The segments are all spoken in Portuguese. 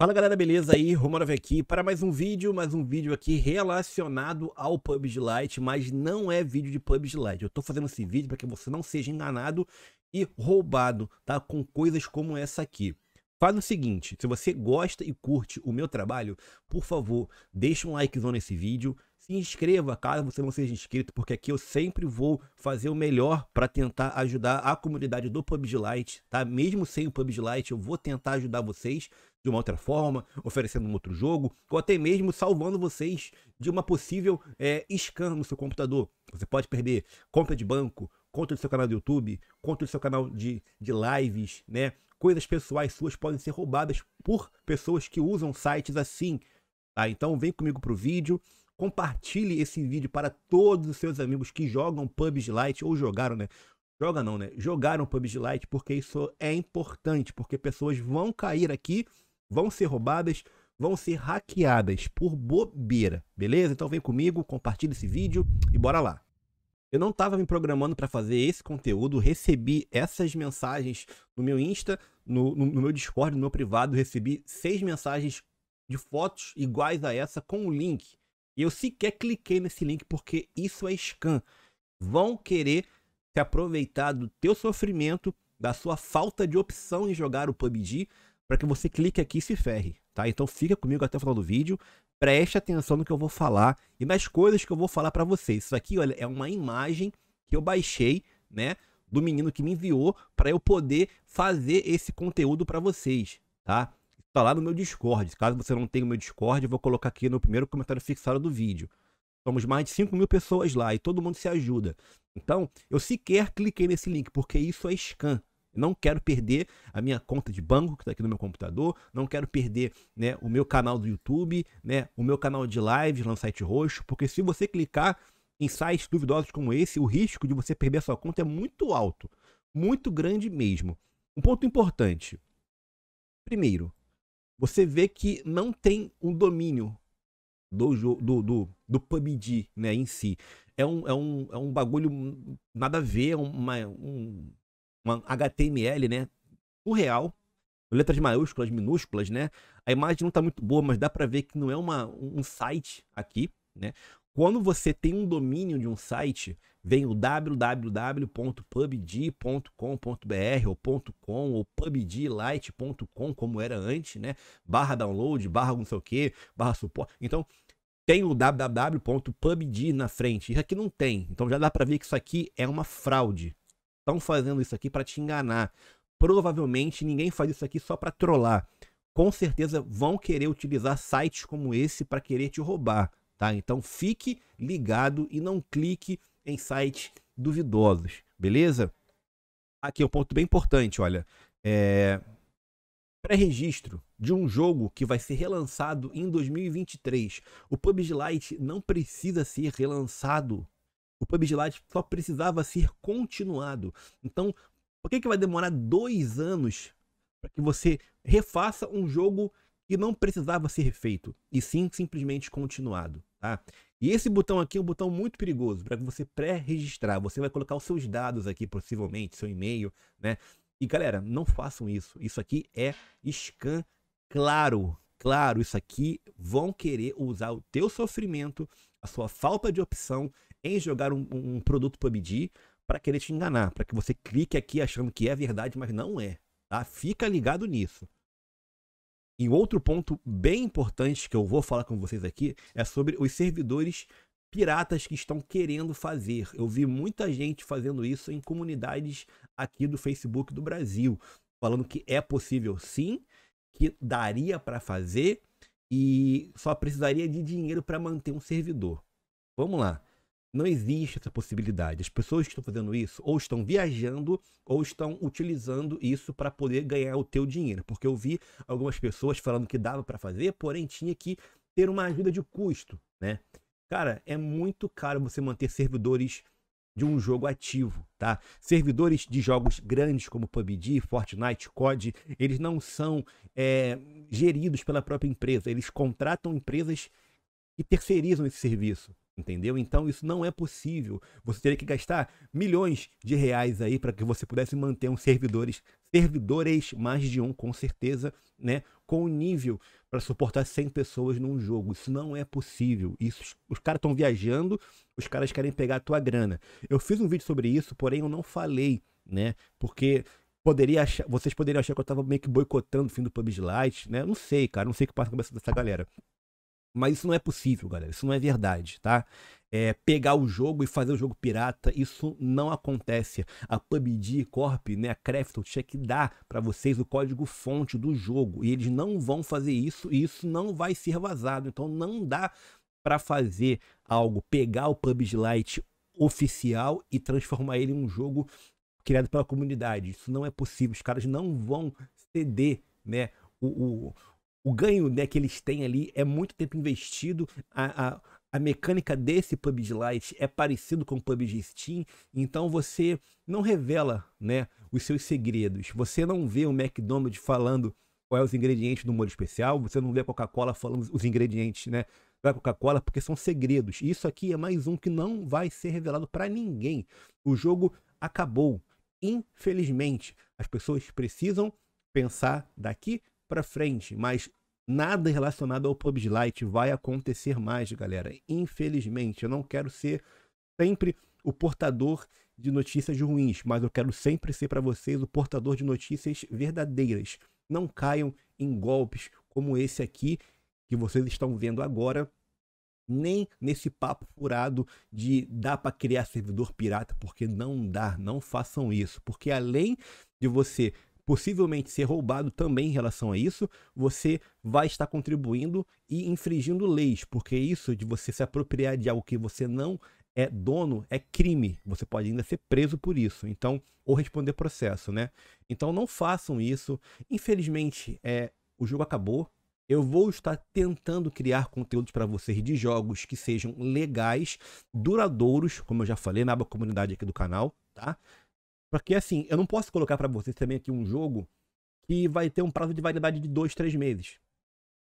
Fala galera, beleza aí? Romarov aqui para mais um vídeo, mais um vídeo aqui relacionado ao PUBG Lite, mas não é vídeo de PUBG Lite. Eu estou fazendo esse vídeo para que você não seja enganado e roubado, tá? Com coisas como essa aqui. Faz o seguinte, se você gosta e curte o meu trabalho, por favor, deixa um likezão nesse vídeo, se inscreva caso você não seja inscrito, porque aqui eu sempre vou fazer o melhor para tentar ajudar a comunidade do PUBG Lite, tá? Mesmo sem o PUBG Lite, eu vou tentar ajudar vocês de uma outra forma, oferecendo um outro jogo, ou até mesmo salvando vocês de uma possível é, eh, scan no seu computador. Você pode perder conta de banco, conta do seu canal do YouTube, conta do seu canal de, de lives, né? Coisas pessoais suas podem ser roubadas por pessoas que usam sites assim. Tá? Então vem comigo pro vídeo, compartilhe esse vídeo para todos os seus amigos que jogam PUBG Lite ou jogaram, né? Joga não, né? Jogaram PUBG Lite porque isso é importante, porque pessoas vão cair aqui vão ser roubadas, vão ser hackeadas por bobeira, beleza? Então vem comigo, compartilha esse vídeo e bora lá. Eu não estava me programando para fazer esse conteúdo, recebi essas mensagens no meu Insta, no, no, no meu Discord, no meu privado, recebi seis mensagens de fotos iguais a essa com o link. E eu sequer cliquei nesse link porque isso é scam. Vão querer se aproveitar do teu sofrimento, da sua falta de opção em jogar o PUBG, para que você clique aqui e se ferre, tá? Então fica comigo até o final do vídeo, preste atenção no que eu vou falar e nas coisas que eu vou falar para vocês. Isso aqui, olha, é uma imagem que eu baixei, né, do menino que me enviou para eu poder fazer esse conteúdo para vocês, tá? Está lá no meu Discord. Caso você não tenha o meu Discord, eu vou colocar aqui no primeiro comentário fixado do vídeo. Somos mais de 5 mil pessoas lá e todo mundo se ajuda. Então, eu sequer cliquei nesse link, porque isso é scan, não quero perder a minha conta de banco que está aqui no meu computador, não quero perder né, o meu canal do YouTube, né, o meu canal de lives lá no site roxo, porque se você clicar em sites duvidosos como esse, o risco de você perder a sua conta é muito alto, muito grande mesmo. Um ponto importante. Primeiro, você vê que não tem um domínio do, do, do, do PUBG né, em si. É um, é, um, é um bagulho hum, nada a ver, é uma, um, uma HTML, né? O real, letras maiúsculas, minúsculas, né? A imagem não está muito boa, mas dá para ver que não é uma, um site aqui, né? Quando você tem um domínio de um site, vem o www.pubg.com.br ou .com ou pubglite.com, como era antes, né? Barra download, barra não sei o que, barra suporte. Então, tem o www.pubg na frente. Isso aqui não tem. Então já dá para ver que isso aqui é uma fraude, estão fazendo isso aqui para te enganar. Provavelmente ninguém faz isso aqui só para trollar. Com certeza vão querer utilizar sites como esse para querer te roubar, tá? Então fique ligado e não clique em sites duvidosos, beleza? Aqui é um ponto bem importante, olha. É... Pré-registro de um jogo que vai ser relançado em 2023. O PUBG Lite não precisa ser relançado o PUBG Lite só precisava ser continuado. Então, por que, que vai demorar dois anos para que você refaça um jogo que não precisava ser feito, e sim simplesmente continuado, tá? E esse botão aqui é um botão muito perigoso para você pré-registrar. Você vai colocar os seus dados aqui, possivelmente, seu e-mail, né? E galera, não façam isso. Isso aqui é scan claro. Claro, isso aqui vão querer usar o teu sofrimento a sua falta de opção em jogar um, um produto PUBG para querer te enganar, para que você clique aqui achando que é verdade, mas não é. Tá? Fica ligado nisso. E outro ponto bem importante que eu vou falar com vocês aqui é sobre os servidores piratas que estão querendo fazer. Eu vi muita gente fazendo isso em comunidades aqui do Facebook do Brasil, falando que é possível sim, que daria para fazer e só precisaria de dinheiro para manter um servidor. Vamos lá. Não existe essa possibilidade. As pessoas que estão fazendo isso ou estão viajando ou estão utilizando isso para poder ganhar o teu dinheiro. Porque eu vi algumas pessoas falando que dava para fazer, porém tinha que ter uma ajuda de custo, né? Cara, é muito caro você manter servidores de um jogo ativo, tá? Servidores de jogos grandes como PUBG, Fortnite, COD, eles não são é, geridos pela própria empresa, eles contratam empresas que terceirizam esse serviço, entendeu? Então isso não é possível. Você teria que gastar milhões de reais aí para que você pudesse manter uns servidores, servidores mais de um com certeza, né? com o nível para suportar 100 pessoas num jogo. Isso não é possível. Isso, os caras estão viajando, os caras querem pegar a tua grana. Eu fiz um vídeo sobre isso, porém eu não falei, né? Porque poderia achar, vocês poderiam achar que eu estava meio que boicotando o fim do PUBG Lite, né? Não sei, cara, não sei o que passa na cabeça dessa galera. Mas isso não é possível, galera. Isso não é verdade, tá? É, pegar o jogo e fazer o jogo pirata, isso não acontece. A PUBG Corp, né, a Crafton tinha que dar para vocês o código fonte do jogo e eles não vão fazer isso e isso não vai ser vazado. Então não dá para fazer algo, pegar o PUBG Lite oficial e transformar ele em um jogo criado pela comunidade. Isso não é possível. Os caras não vão ceder, né, o, o o ganho né, que eles têm ali é muito tempo investido. A, a, a mecânica desse PUBG Lite é parecido com o PUBG Steam, então você não revela né, os seus segredos. Você não vê o McDonald's falando quais é os ingredientes do molho especial, você não vê a Coca-Cola falando os ingredientes né, da Coca-Cola, porque são segredos. Isso aqui é mais um que não vai ser revelado para ninguém. O jogo acabou. Infelizmente, as pessoas precisam pensar daqui para frente, mas nada relacionado ao PUBG Lite vai acontecer mais, galera. Infelizmente, eu não quero ser sempre o portador de notícias ruins, mas eu quero sempre ser para vocês o portador de notícias verdadeiras. Não caiam em golpes como esse aqui que vocês estão vendo agora, nem nesse papo furado de dá para criar servidor pirata, porque não dá, não façam isso, porque além de você possivelmente ser roubado também em relação a isso, você vai estar contribuindo e infringindo leis, porque isso de você se apropriar de algo que você não é dono é crime. Você pode ainda ser preso por isso. Então, ou responder processo, né? Então não façam isso. Infelizmente, é, o jogo acabou. Eu vou estar tentando criar conteúdos para vocês de jogos que sejam legais, duradouros, como eu já falei na aba comunidade aqui do canal, tá? Porque assim, eu não posso colocar para vocês também aqui um jogo que vai ter um prazo de validade de 2, 3 meses.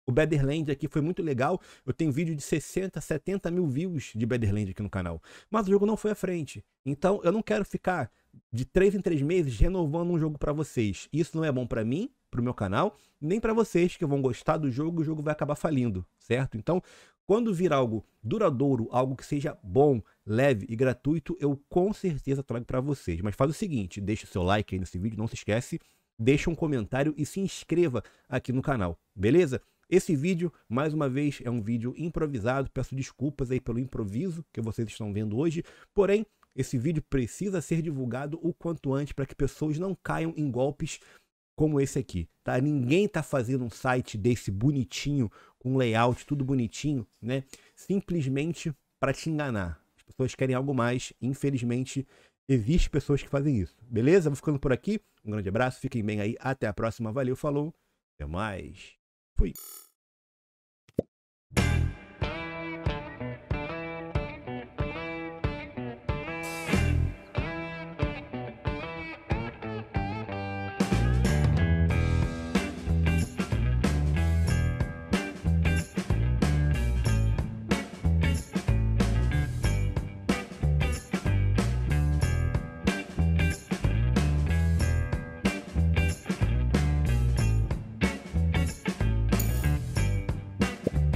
O Badderland aqui foi muito legal. Eu tenho vídeo de 60, 70 mil views de Badderland aqui no canal. Mas o jogo não foi à frente. Então eu não quero ficar de 3 em 3 meses renovando um jogo para vocês. Isso não é bom para mim, para o meu canal, nem para vocês que vão gostar do jogo, o jogo vai acabar falindo, certo? Então, quando vir algo duradouro, algo que seja bom, leve e gratuito, eu com certeza trago para vocês. Mas faz o seguinte, deixa o seu like aí nesse vídeo, não se esquece, deixa um comentário e se inscreva aqui no canal, beleza? Esse vídeo, mais uma vez, é um vídeo improvisado. Peço desculpas aí pelo improviso que vocês estão vendo hoje. Porém, esse vídeo precisa ser divulgado o quanto antes para que pessoas não caiam em golpes como esse aqui, tá? Ninguém tá fazendo um site desse bonitinho com layout, tudo bonitinho, né? Simplesmente para te enganar. As pessoas querem algo mais, infelizmente existe pessoas que fazem isso. Beleza? Vou ficando por aqui. Um grande abraço, fiquem bem aí, até a próxima, valeu, falou, até mais. Fui.